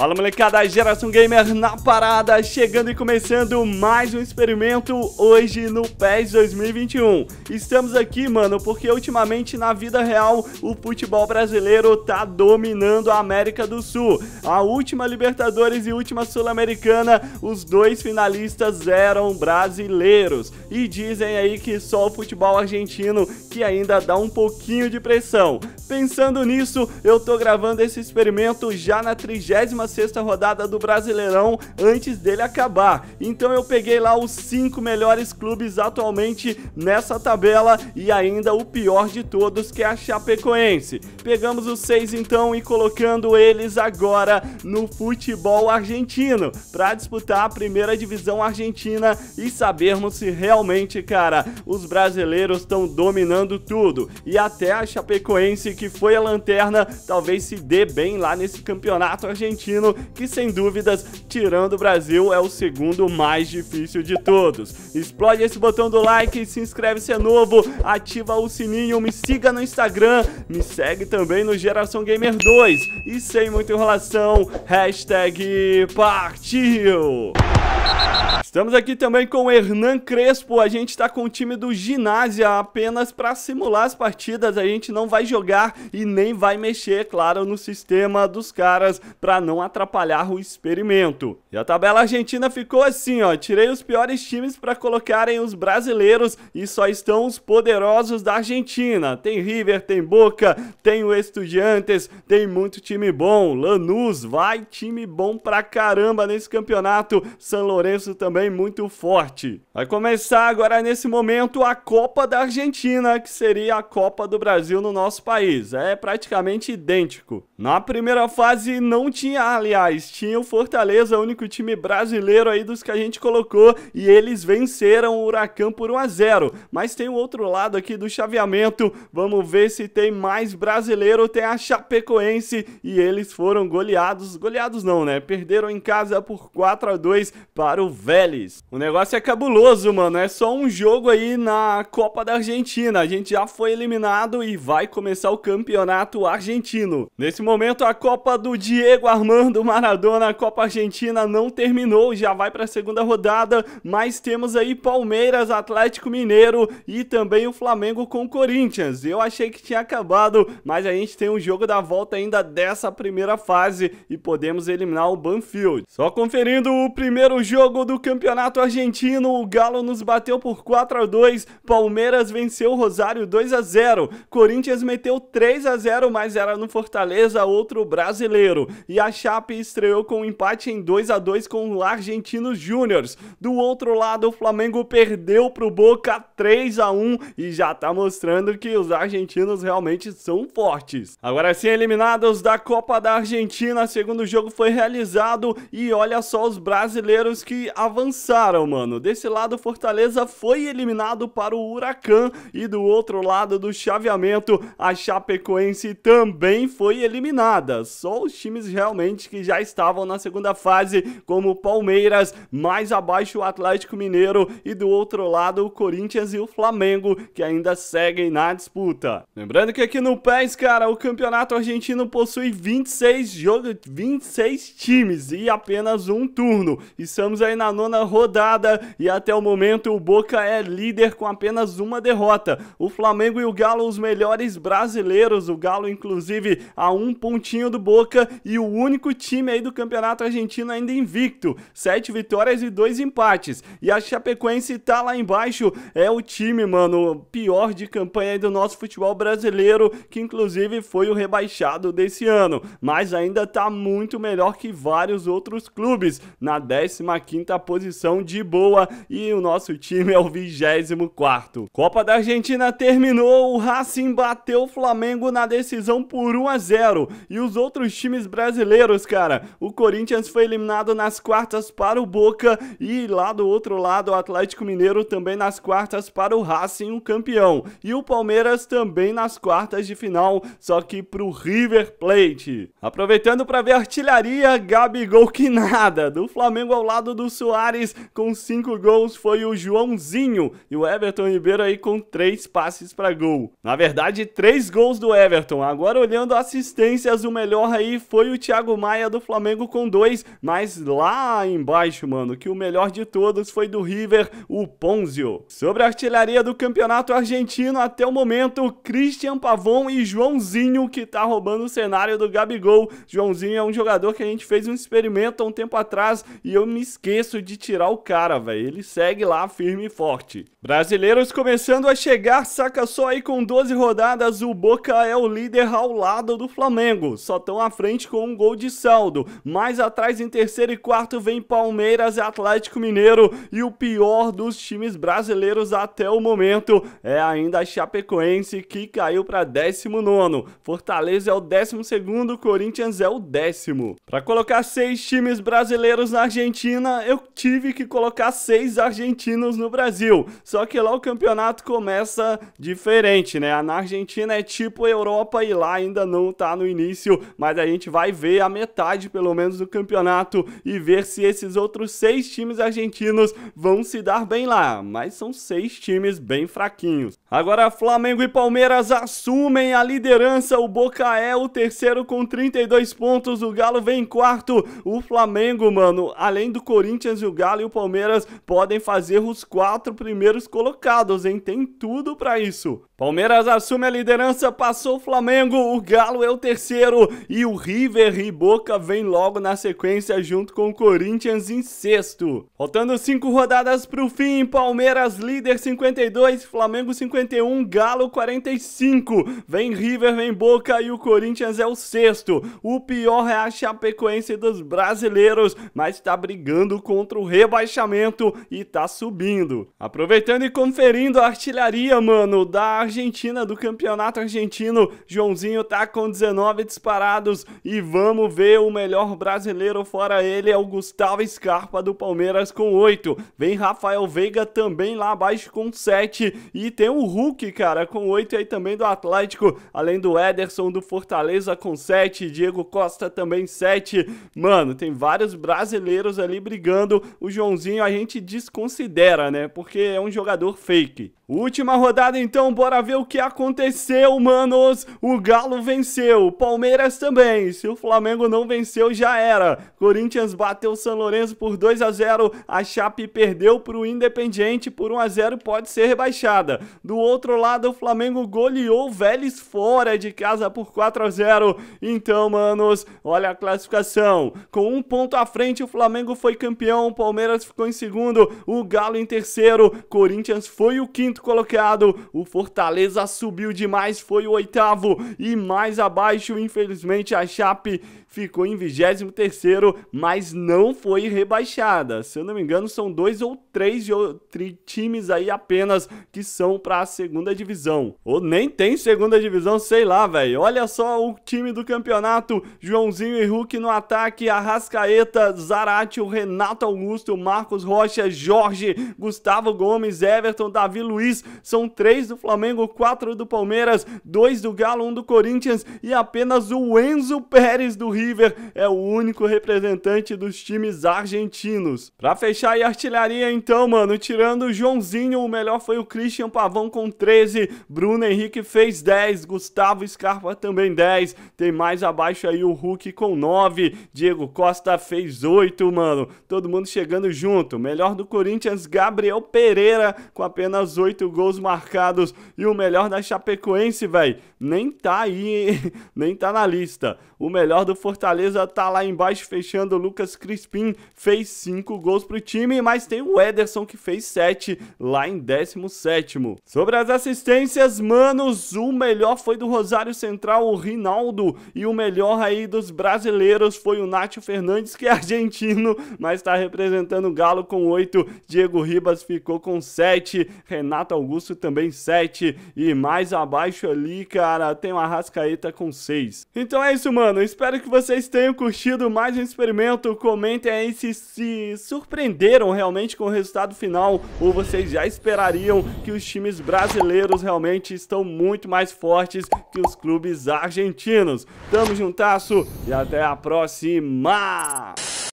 Fala molecada, Geração Gamer na parada, chegando e começando mais um experimento hoje no PES 2021. Estamos aqui, mano, porque ultimamente na vida real o futebol brasileiro tá dominando a América do Sul. A última Libertadores e última Sul-Americana, os dois finalistas eram brasileiros. E dizem aí que só o futebol argentino que ainda dá um pouquinho de pressão. Pensando nisso, eu tô gravando esse experimento já na 30 sexta rodada do Brasileirão antes dele acabar. Então eu peguei lá os cinco melhores clubes atualmente nessa tabela e ainda o pior de todos que é a Chapecoense. Pegamos os seis então e colocando eles agora no futebol argentino para disputar a primeira divisão argentina e sabermos se realmente, cara, os brasileiros estão dominando tudo e até a Chapecoense que foi a lanterna talvez se dê bem lá nesse campeonato argentino destino que, sem dúvidas, tirando o Brasil, é o segundo mais difícil de todos. Explode esse botão do like, se inscreve se é novo, ativa o sininho, me siga no Instagram, me segue também no Geração Gamer 2. E sem muita enrolação, hashtag partiu! Estamos aqui também com o Hernan Crespo, a gente está com o time do Ginásia apenas para simular as partidas, a gente não vai jogar e nem vai mexer, claro, no sistema dos caras para não atrapalhar o experimento. E a tabela argentina ficou assim, ó, tirei os piores times para colocarem os brasileiros e só estão os poderosos da Argentina. Tem River, tem Boca, tem o Estudiantes, tem muito time bom, Lanús, vai time bom pra caramba nesse campeonato, São são Lourenço também muito forte. Vai começar agora nesse momento a Copa da Argentina, que seria a Copa do Brasil no nosso país. É praticamente idêntico. Na primeira fase não tinha, aliás, tinha o Fortaleza, o único time brasileiro aí dos que a gente colocou, e eles venceram o Huracan por 1 a 0. Mas tem o outro lado aqui do chaveamento. Vamos ver se tem mais brasileiro, tem a Chapecoense e eles foram goleados, goleados não, né? Perderam em casa por 4 a 2 para o Vélez. O negócio é cabuloso, mano. É só um jogo aí na Copa da Argentina. A gente já foi eliminado e vai começar o campeonato argentino. Nesse momento, a Copa do Diego Armando Maradona, a Copa Argentina, não terminou. Já vai para a segunda rodada, mas temos aí Palmeiras, Atlético Mineiro e também o Flamengo com o Corinthians. Eu achei que tinha acabado, mas a gente tem um jogo da volta ainda dessa primeira fase e podemos eliminar o Banfield. Só conferindo o primeiro jogo jogo do Campeonato Argentino, o Galo nos bateu por 4 a 2, Palmeiras venceu o Rosário 2 a 0, Corinthians meteu 3 a 0, mas era no Fortaleza, outro brasileiro. E a Chape estreou com um empate em 2 a 2 com o Argentino Júnior. Do outro lado, o Flamengo perdeu pro Boca 3 a 1 e já tá mostrando que os argentinos realmente são fortes. Agora sim, eliminados da Copa da Argentina, segundo jogo foi realizado e olha só os brasileiros adversários que avançaram, mano. Desse lado, Fortaleza foi eliminado para o Huracan e do outro lado do chaveamento, a Chapecoense também foi eliminada. Só os times realmente que já estavam na segunda fase, como Palmeiras, mais abaixo o Atlético Mineiro e do outro lado o Corinthians e o Flamengo, que ainda seguem na disputa. Lembrando que aqui no PES, cara, o campeonato argentino possui 26 jogos, 26 times e apenas um turno. Isso Estamos aí na nona rodada e até o momento o Boca é líder com apenas uma derrota. O Flamengo e o Galo, os melhores brasileiros. O Galo, inclusive, a um pontinho do Boca e o único time aí do Campeonato Argentino ainda invicto. Sete vitórias e dois empates. E a Chapecoense tá lá embaixo. É o time, mano, pior de campanha aí do nosso futebol brasileiro, que inclusive foi o rebaixado desse ano. Mas ainda tá muito melhor que vários outros clubes. Na décima 15ª posição de boa e o nosso time é o 24º. Copa da Argentina terminou, o Racing bateu o Flamengo na decisão por 1 a 0 e os outros times brasileiros, cara, o Corinthians foi eliminado nas quartas para o Boca e lá do outro lado o Atlético Mineiro também nas quartas para o Racing, o campeão, e o Palmeiras também nas quartas de final, só que para o River Plate. Aproveitando para ver a artilharia, Gabigol que nada, do Flamengo ao lado lado do Soares, com cinco gols, foi o Joãozinho e o Everton Ribeiro aí com três passes para gol. Na verdade, três gols do Everton. Agora olhando assistências, o melhor aí foi o Thiago Maia do Flamengo com dois, mas lá embaixo, mano, que o melhor de todos foi do River, o Ponzio. Sobre a artilharia do campeonato argentino até o momento, Christian Pavon e Joãozinho que tá roubando o cenário do Gabigol. Joãozinho é um jogador que a gente fez um experimento há um tempo atrás e eu me esqueço de tirar o cara, velho. Ele segue lá firme e forte. Brasileiros começando a chegar, saca só aí com 12 rodadas, o Boca é o líder ao lado do Flamengo. Só estão à frente com um gol de saldo. Mais atrás em terceiro e quarto vem Palmeiras, e Atlético Mineiro e o pior dos times brasileiros até o momento é ainda a Chapecoense que caiu para 19. Fortaleza é o 12, Corinthians é o décimo. Para colocar seis times brasileiros na Argentina, Argentina, eu tive que colocar seis argentinos no Brasil. Só que lá o campeonato começa diferente, né? Na Argentina é tipo Europa e lá ainda não tá no início, mas a gente vai ver a metade pelo menos do campeonato e ver se esses outros seis times argentinos vão se dar bem lá. Mas são seis times bem fraquinhos. Agora Flamengo e Palmeiras assumem a liderança, o Boca é o terceiro com 32 pontos, o Galo vem em quarto, o Flamengo, mano, além do Corinthians e o Galo e o Palmeiras podem fazer os quatro primeiros colocados, hein? Tem tudo para isso. Palmeiras assume a liderança, passou o Flamengo, o Galo é o terceiro e o River e Boca vem logo na sequência junto com o Corinthians em sexto. Faltando cinco rodadas para o fim, Palmeiras líder 52, Flamengo 51, Galo 45. Vem River, vem Boca e o Corinthians é o sexto. O pior é a Chapecoense dos brasileiros, mas está brigando lutando contra o rebaixamento e tá subindo. Aproveitando e conferindo a artilharia, mano, da Argentina, do campeonato argentino. Joãozinho tá com 19 disparados e vamos ver o melhor brasileiro fora ele é o Gustavo Scarpa do Palmeiras com 8. Vem Rafael Veiga também lá abaixo com 7 e tem o Hulk, cara, com 8 aí também do Atlético, além do Ederson do Fortaleza com 7, Diego Costa também 7. Mano, tem vários brasileiros ali brigando, o Joãozinho a gente desconsidera, né? Porque é um jogador fake. Última rodada então, bora ver o que aconteceu, manos. O Galo venceu, Palmeiras também. Se o Flamengo não venceu, já era. Corinthians bateu o São Lourenço por 2 a 0. A Chape perdeu para o Independiente por 1 a 0, pode ser rebaixada. Do outro lado, o Flamengo goleou o Vélez fora de casa por 4 a 0. Então, manos, olha a classificação. Com um ponto à frente, o Flamengo foi foi campeão, Palmeiras ficou em segundo, o Galo em terceiro, Corinthians foi o quinto colocado, o Fortaleza subiu demais, foi o oitavo e mais abaixo, infelizmente, a Chape ficou em vigésimo terceiro, mas não foi rebaixada. Se eu não me engano, são dois ou três times aí apenas que são para a segunda divisão. Ou nem tem segunda divisão, sei lá, velho. Olha só o time do campeonato, Joãozinho e Hulk no ataque, Arrascaeta, Zarate, o Renato Augusto, Marcos Rocha, Jorge, Gustavo Gomes, Everton, Davi Luiz. São três do Flamengo, quatro do Palmeiras, dois do Galo, um do Corinthians e apenas o Enzo Pérez do River é o único representante dos times argentinos. Pra fechar aí a artilharia então, mano, tirando o Joãozinho, o melhor foi o Christian Pavão com 13, Bruno Henrique fez 10, Gustavo Scarpa também 10, tem mais abaixo aí o Hulk com 9, Diego Costa fez 8, mano todo mundo chegando junto. Melhor do Corinthians, Gabriel Pereira, com apenas oito gols marcados. E o melhor da Chapecoense, velho, nem tá aí, nem tá na lista. O melhor do Fortaleza tá lá embaixo, fechando. Lucas Crispim fez cinco gols pro time, mas tem o Ederson que fez sete lá em 17. Sobre as assistências, manos, o melhor foi do Rosário Central, o Rinaldo, e o melhor aí dos brasileiros foi o Nátio Fernandes, que é argentino, mas está representando o Galo com 8. Diego Ribas ficou com 7. Renato Augusto também 7. E mais abaixo ali, cara, tem o Arrascaeta com 6. Então é isso, mano. Espero que vocês tenham curtido mais um experimento. Comentem aí se se surpreenderam realmente com o resultado final ou vocês já esperariam que os times brasileiros realmente estão muito mais fortes que os clubes argentinos. Tamo juntasso e até a próxima!